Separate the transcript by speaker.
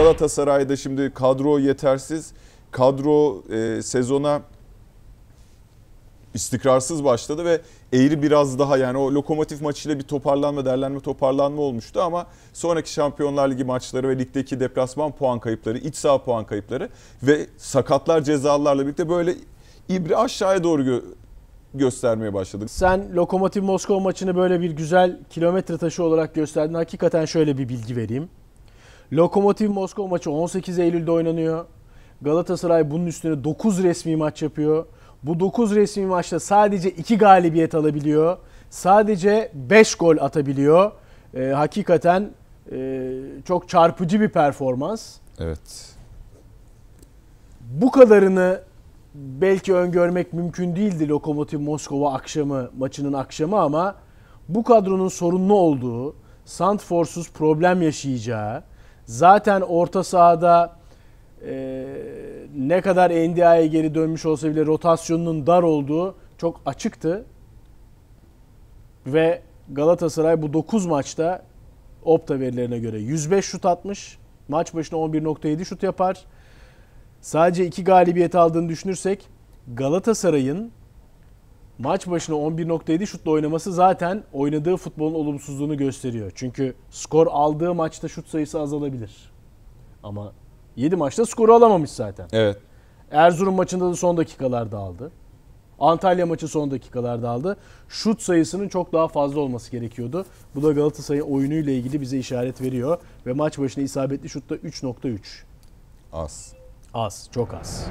Speaker 1: Galatasaray'da şimdi kadro yetersiz. Kadro e, sezona istikrarsız başladı ve eğri biraz daha yani o lokomotif maçıyla bir toparlanma, derlenme toparlanma olmuştu ama sonraki Şampiyonlar Ligi maçları ve ligdeki deplasman puan kayıpları, iç saha puan kayıpları ve sakatlar cezalarla birlikte böyle ibri aşağıya doğru gö- göstermeye
Speaker 2: başladık. Sen Lokomotiv Moskova maçını böyle bir güzel kilometre taşı olarak gösterdin. Hakikaten şöyle bir bilgi vereyim. Lokomotiv Moskova maçı 18 Eylül'de oynanıyor. Galatasaray bunun üstüne 9 resmi maç yapıyor. Bu 9 resmi maçta sadece 2 galibiyet alabiliyor. Sadece 5 gol atabiliyor. E, hakikaten e, çok çarpıcı bir performans. Evet. Bu kadarını belki öngörmek mümkün değildi Lokomotiv Moskova akşamı, maçının akşamı ama bu kadronun sorunlu olduğu, Santforsuz problem yaşayacağı, Zaten orta sahada e, ne kadar NDI'ye geri dönmüş olsa bile rotasyonunun dar olduğu çok açıktı. Ve Galatasaray bu 9 maçta Opta verilerine göre 105 şut atmış. Maç başına 11.7 şut yapar. Sadece 2 galibiyet aldığını düşünürsek Galatasaray'ın maç başına 11.7 şutla oynaması zaten oynadığı futbolun olumsuzluğunu gösteriyor. Çünkü skor aldığı maçta şut sayısı azalabilir. Ama 7 maçta skoru alamamış zaten. Evet. Erzurum maçında da son dakikalarda aldı. Antalya maçı son dakikalarda aldı. Şut sayısının çok daha fazla olması gerekiyordu. Bu da Galatasaray oyunuyla ilgili bize işaret veriyor. Ve maç başına isabetli şutta 3.3. Az. Az, çok az.